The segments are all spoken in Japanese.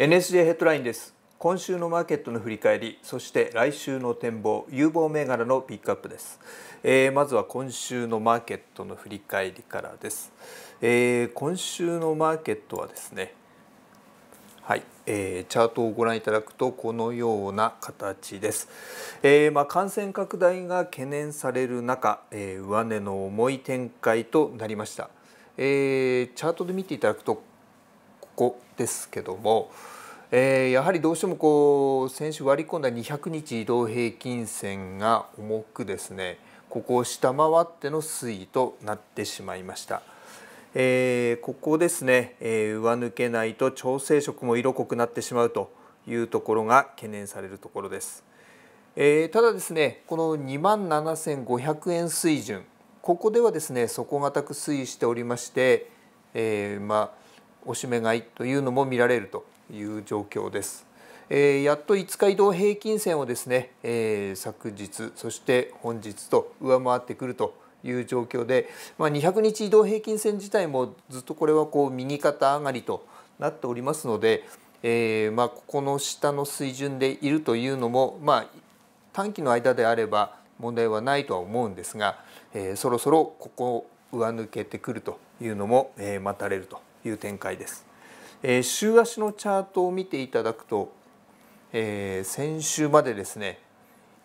NSJ ヘッドラインです今週のマーケットの振り返りそして来週の展望有望銘柄のピックアップです、えー、まずは今週のマーケットの振り返りからです、えー、今週のマーケットはですねはい、えー、チャートをご覧いただくとこのような形です、えー、まあ、感染拡大が懸念される中、えー、上値の重い展開となりました、えチャートで見ていただくとここですけども、えー、やはりどうしてもこう先週割り込んだ200日移動平均線が重くですねここを下回っての推移となってしまいました。えー、ここですね、えー、上抜けないと調整色も色濃くなってしまうというところが懸念されるところです。えー、ただですねこの2万7500円水準ここではですね底堅く推移しておりまして、えー、まあ押し目買いというのも見られるという状況です。えー、やっと5日移動平均線をですね、えー、昨日そして本日と上回ってくるという状況で、まあ、200日移動平均線自体もずっとこれはこう右肩上がりとなっておりますので、えー、まあここの下の水準でいるというのも、まあ、短期の間であれば問題はないとは思うんですが、えー、そろそろここを上抜けてくるというのも、え待たれるという展開です。えー、週足のチャートを見ていただくと、えー、先週までですね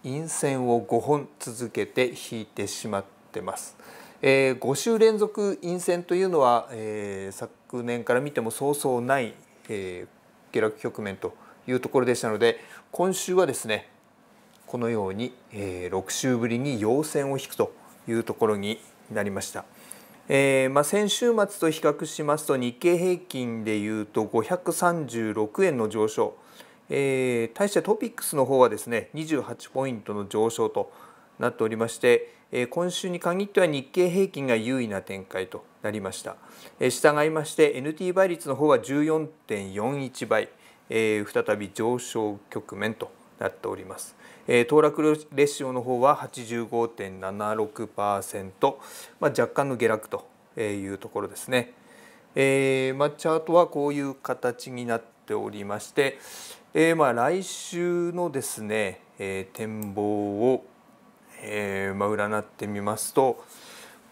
陰線を5本続けて引いてしまってます。えー、5週連続陰線というのは、えー、昨年から見てもそうそうない、えー、下落局面というところでしたので今週はですねこのように、えー、6週ぶりに陽線を引くというところになりました。えーまあ、先週末と比較しますと日経平均でいうと536円の上昇、えー、対してトピックスの方はですね28ポイントの上昇となっておりまして、えー、今週に限っては日経平均が優位な展開となりました、えー、従いまして NT 倍率の方は14.41倍、えー、再び上昇局面となっております。え騰落レシオの方は85.76%、まあ、若干の下落というところですね。えーまあ、チャートはこういう形になっておりまして、えーまあ、来週のですね、えー、展望を、えまあ、占ってみますと、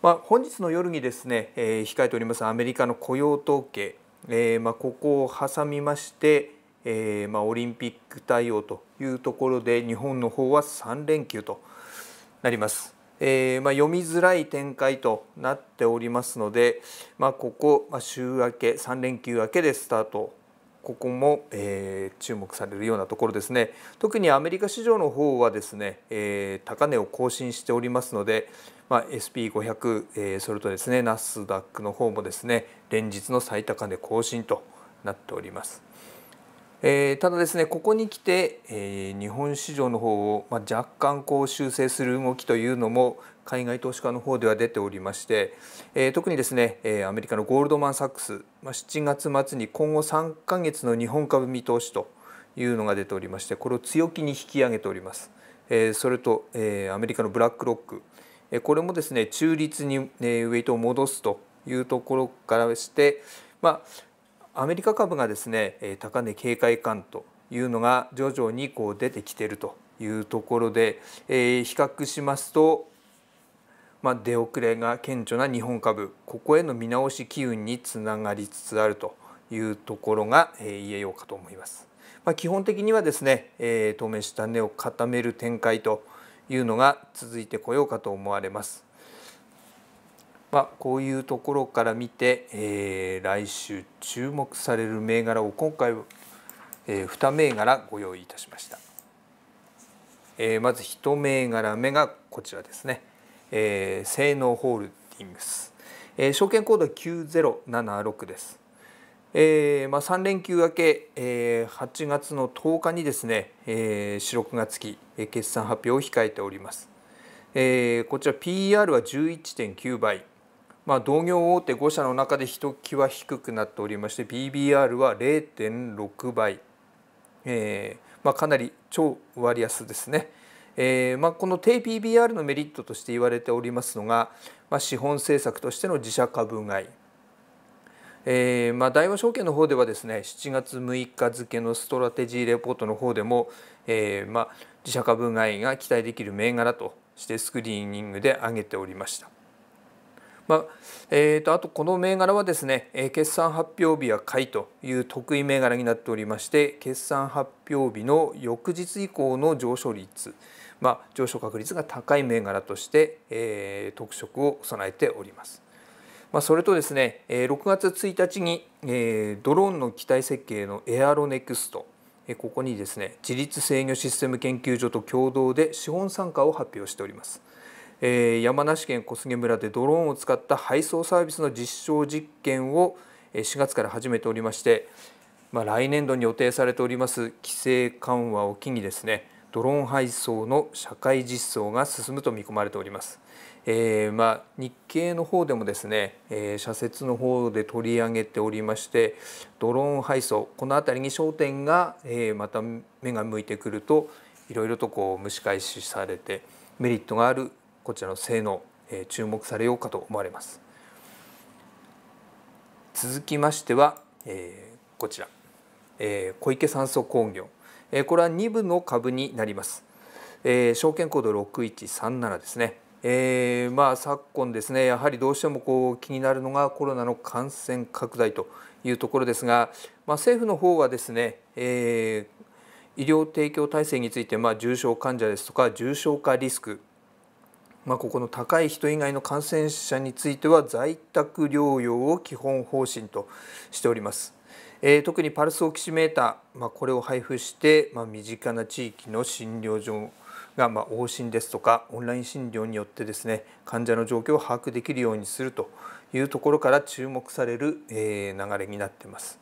まあ、本日の夜にですね、えー、控えておりますアメリカの雇用統計、えーまあ、ここを挟みまして、えー、まあ、オリンピック対応というところで日本の方は3連休となります。えー、まあ、読みづらい展開となっておりますので、まあ、ここ、ま週明け3連休明けでスタートここも、えー、注目されるようなところですね特にアメリカ市場の方はですね、えー、高値を更新しておりますので、まあ、SP500、えー、それとですねナスダックの方もですね連日の最高値更新となっております。えー、ただですねここに来て、えー、日本市場の方を、まあ、若干こう修正する動きというのも海外投資家の方では出ておりまして、えー、特にですね、えー、アメリカのゴールドマン・サックス、まあ、7月末に今後3ヶ月の日本株見通しというのが出ておりましてこれを強気に引き上げております。えー、それと、えー、アメリカのブラックロック、えー、これもですね中立に、ね、ウェイトを戻すというところからしてまあアメリカ株がですね高値警戒感というのが徐々にこう出てきているというところで、え比較しますと、まあ、出遅れが顕著な日本株ここへの見直し機運につながりつつあるというところが、え言えようかと思います。まあ、基本的にはですね、え当面下値を固める展開というのが続いてこようかと思われます。まあ、こういうところから見て、えー、来週注目される銘柄を今回、えー、2銘柄ご用意いたしました、えー、まず1銘柄目がこちらですね、えー、性能ホールディングス、えー、証券コード9076です、えーまあ、3連休明け、えー、8月の10日にですね、えー、四六月期え決算発表を控えております、えー、こちら PR は11.9倍まあ、同業大手5社の中でひときわ低くなっておりまして BBR は0.6倍、えーまあ、かなり超割安ですね。えーまあ、この低 PBR のメリットとして言われておりますのが、まあ、資本政策としての自社株買い、えーまあ、大和証券の方ではですね7月6日付のストラテジーレポートの方でも、えーまあ、自社株買いが期待できる銘柄としてスクリーニングで上げておりました。まあえーと、あとこの銘柄はですね、え決算発表日は買いという得意銘柄になっておりまして決算発表日の翌日以降の上昇率、まあ、上昇確率が高い銘柄として、えー、特色を備えております。まあ、それとですね6月1日に、えー、ドローンの機体設計のエアロネクストここにですね自立制御システム研究所と共同で資本参加を発表しております。え山梨県小菅村でドローンを使った配送サービスの実証実験を4月から始めておりまして、まあ、来年度に予定されております規制緩和を機にですねドローン配送の社会実装が進むと見込まれております。えー、まあ、日経の方でもですね、えー、社説の方で取り上げておりましてドローン配送この辺りに焦点が、えー、また目が向いてくるといろいろとこう蒸し返しされてメリットがあるこちらの性能、え注目されようかと思われます続きましては、えこちら、え小池酸素工業、えこれは2部の株になります、え証券コード6137ですねえー、まあ昨今ですねやはりどうしてもこう気になるのがコロナの感染拡大というところですが、まあ、政府の方はですね、えー、医療提供体制について、まあ、重症患者ですとか重症化リスクまあ、ここの高い人以外の感染者については在宅療養を基本方針としております。えー、特にパルスオキシメーター、まあ、これを配布して、まあ、身近な地域の診療所が、まあ、往診ですとかオンライン診療によってですね患者の状況を把握できるようにするというところから注目される、えー、流れになっています。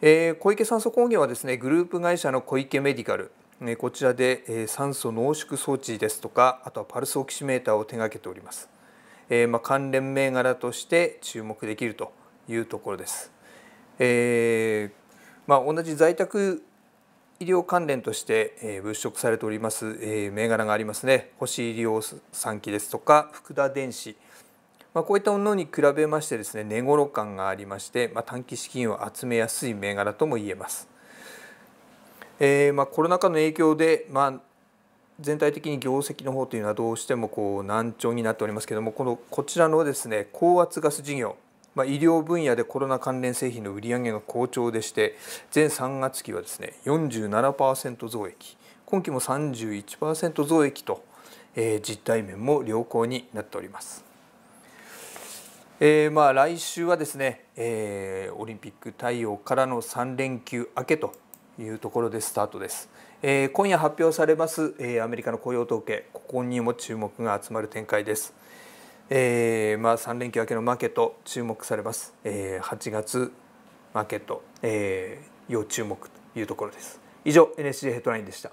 えー、小池酸素工業はですねグループ会社の小池メディカルこちらで酸素濃縮装置ですとかあとはパルスオキシメーターを手掛けております、えま関連銘柄として注目できるというところです、えまあ、同じ在宅医療関連として物色されております銘柄がありますね星医療産機ですとか福田電子まこういったものに比べましてですね値頃感がありまして、ま短期資金を集めやすい銘柄とも言えます。えー、まあ、コロナ禍の影響で、まあ、全体的に業績の方というのはどうしてもこう難聴になっておりますけどもこのこちらのですね高圧ガス事業、まあ、医療分野でコロナ関連製品の売り上げが好調でして全3月期はですね47%増益今期も31%増益と、えー、実態面も良好になっております。えー、まあ来週はですね、えー、オリンピック対応からの3連休明けというところでスタートです、えー、今夜発表されます、えー、アメリカの雇用統計ここにも注目が集まる展開です、えー、まあ三連休明けのマーケット注目されます、えー、8月マーケット、えー、要注目というところです以上 NSC ヘッドラインでした